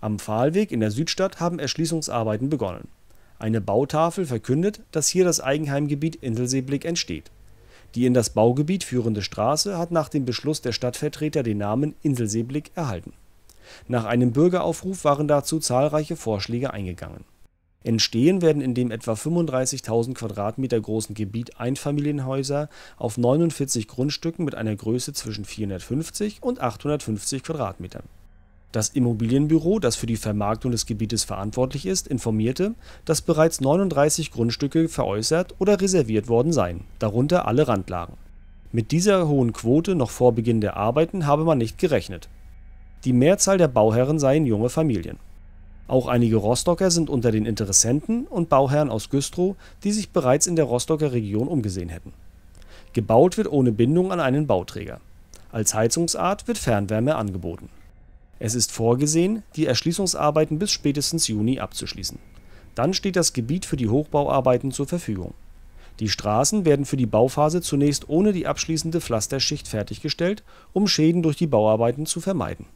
Am Pfahlweg in der Südstadt haben Erschließungsarbeiten begonnen. Eine Bautafel verkündet, dass hier das Eigenheimgebiet Inselseeblick entsteht. Die in das Baugebiet führende Straße hat nach dem Beschluss der Stadtvertreter den Namen Inselseeblick erhalten. Nach einem Bürgeraufruf waren dazu zahlreiche Vorschläge eingegangen. Entstehen werden in dem etwa 35.000 Quadratmeter großen Gebiet Einfamilienhäuser auf 49 Grundstücken mit einer Größe zwischen 450 und 850 Quadratmetern. Das Immobilienbüro, das für die Vermarktung des Gebietes verantwortlich ist, informierte, dass bereits 39 Grundstücke veräußert oder reserviert worden seien, darunter alle Randlagen. Mit dieser hohen Quote noch vor Beginn der Arbeiten habe man nicht gerechnet. Die Mehrzahl der Bauherren seien junge Familien. Auch einige Rostocker sind unter den Interessenten und Bauherren aus Güstrow, die sich bereits in der Rostocker Region umgesehen hätten. Gebaut wird ohne Bindung an einen Bauträger. Als Heizungsart wird Fernwärme angeboten es ist vorgesehen, die Erschließungsarbeiten bis spätestens Juni abzuschließen. Dann steht das Gebiet für die Hochbauarbeiten zur Verfügung. Die Straßen werden für die Bauphase zunächst ohne die abschließende Pflasterschicht fertiggestellt, um Schäden durch die Bauarbeiten zu vermeiden